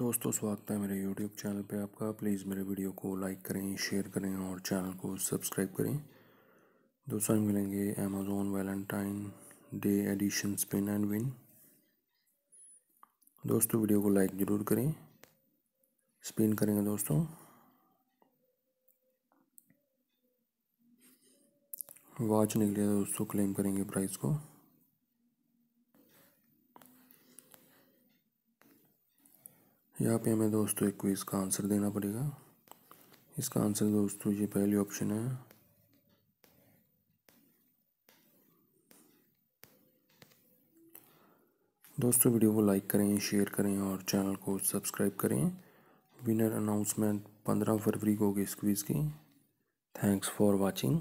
दोस्तों स्वागत है मेरे YouTube चैनल पे आपका प्लीज़ मेरे वीडियो को लाइक करें शेयर करें और चैनल को सब्सक्राइब करें दोस्तों मिलेंगे Amazon Valentine Day edition spin and win दोस्तों वीडियो को लाइक ज़रूर करें स्पिन करेंगे दोस्तों वॉच निकले दोस्तों क्लेम करेंगे प्राइस को यहाँ पे हमें दोस्तों एक क्विज़ का आंसर देना पड़ेगा इसका आंसर दोस्तों ये पहली ऑप्शन है दोस्तों वीडियो को लाइक करें शेयर करें और चैनल को सब्सक्राइब करें विनर अनाउंसमेंट पंद्रह फरवरी को होगी इस क्विज़ की थैंक्स फॉर वाचिंग